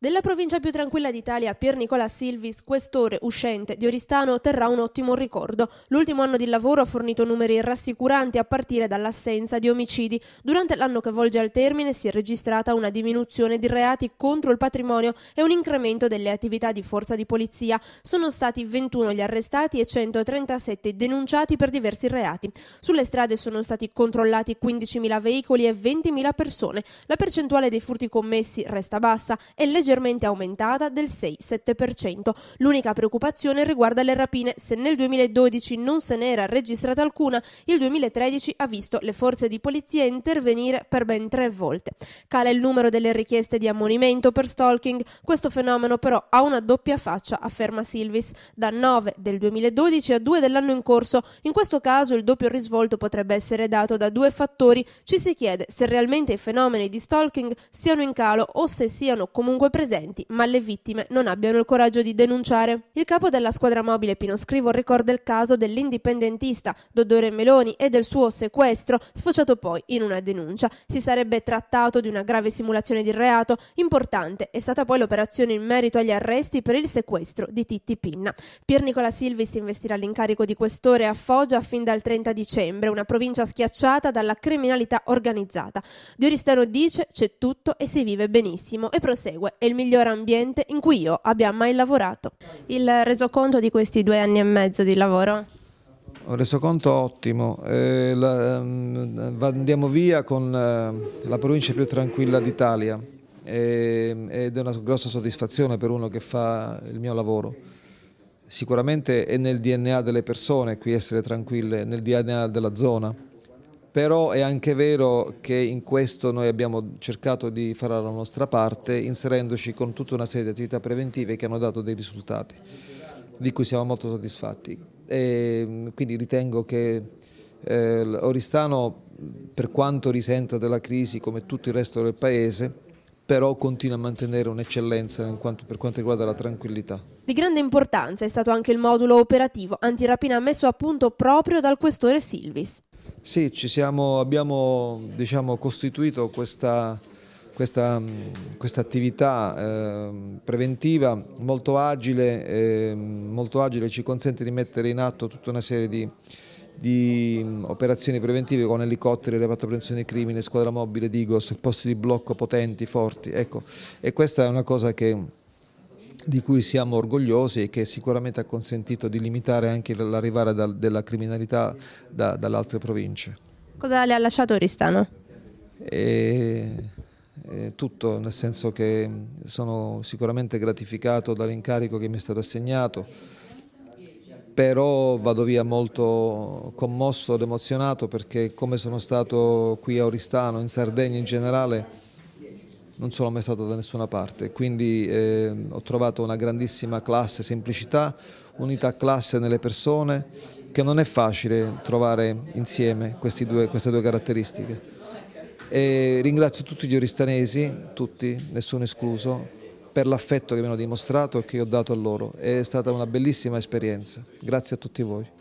Della provincia più tranquilla d'Italia, Pier Nicola Silvis, questore uscente di Oristano, terrà un ottimo ricordo. L'ultimo anno di lavoro ha fornito numeri rassicuranti a partire dall'assenza di omicidi. Durante l'anno che volge al termine si è registrata una diminuzione di reati contro il patrimonio e un incremento delle attività di forza di polizia. Sono stati 21 gli arrestati e 137 denunciati per diversi reati. Sulle strade sono stati controllati 15.000 veicoli e 20.000 persone. La percentuale dei furti commessi resta bassa e leggermente leggermente aumentata del 6-7%. L'unica preoccupazione riguarda le rapine. Se nel 2012 non se n'era registrata alcuna, il 2013 ha visto le forze di polizia intervenire per ben tre volte. Cala il numero delle richieste di ammonimento per stalking. Questo fenomeno però ha una doppia faccia, afferma Silvis, da 9 del 2012 a 2 dell'anno in corso. In questo caso il doppio risvolto potrebbe essere dato da due fattori. Ci si chiede se realmente i fenomeni di stalking siano in calo o se siano comunque presenti presenti, ma le vittime non abbiano il coraggio di denunciare. Il capo della squadra mobile Pino Scrivo ricorda il caso dell'indipendentista Dodore Meloni e del suo sequestro, sfociato poi in una denuncia. Si sarebbe trattato di una grave simulazione di reato. Importante è stata poi l'operazione in merito agli arresti per il sequestro di Titti Pinna. Pier Nicola Silvi si investirà l'incarico di questore a Foggia fin dal 30 dicembre, una provincia schiacciata dalla criminalità organizzata. Dioristano dice c'è tutto e si vive benissimo e prosegue. E il miglior ambiente in cui io abbia mai lavorato. Il resoconto di questi due anni e mezzo di lavoro? Un resoconto ottimo, eh, la, ehm, andiamo via con eh, la provincia più tranquilla d'Italia eh, ed è una grossa soddisfazione per uno che fa il mio lavoro. Sicuramente è nel DNA delle persone qui essere tranquille, nel DNA della zona però è anche vero che in questo noi abbiamo cercato di fare la nostra parte inserendoci con tutta una serie di attività preventive che hanno dato dei risultati di cui siamo molto soddisfatti. E mm, quindi ritengo che eh, Oristano, per quanto risenta della crisi come tutto il resto del Paese, però continua a mantenere un'eccellenza per quanto riguarda la tranquillità. Di grande importanza è stato anche il modulo operativo antirapina messo a punto proprio dal questore Silvis. Sì, siamo, abbiamo diciamo, costituito questa, questa, mm, questa attività eh, preventiva molto agile, eh, molto agile, ci consente di mettere in atto tutta una serie di, di mm, operazioni preventive con elicotteri, elevato prevenzione crimine, squadra mobile, Digos, posti di blocco potenti, forti. Ecco, e questa è una cosa che di cui siamo orgogliosi e che sicuramente ha consentito di limitare anche l'arrivare della criminalità da, dalle altre province. Cosa le ha lasciato Oristano? E, e tutto, nel senso che sono sicuramente gratificato dall'incarico che mi è stato assegnato, però vado via molto commosso ed emozionato perché come sono stato qui a Oristano, in Sardegna in generale, non sono mai stato da nessuna parte, quindi eh, ho trovato una grandissima classe, semplicità, unità classe nelle persone, che non è facile trovare insieme due, queste due caratteristiche. E ringrazio tutti gli oristanesi, tutti, nessuno escluso, per l'affetto che mi hanno dimostrato e che ho dato a loro. È stata una bellissima esperienza. Grazie a tutti voi.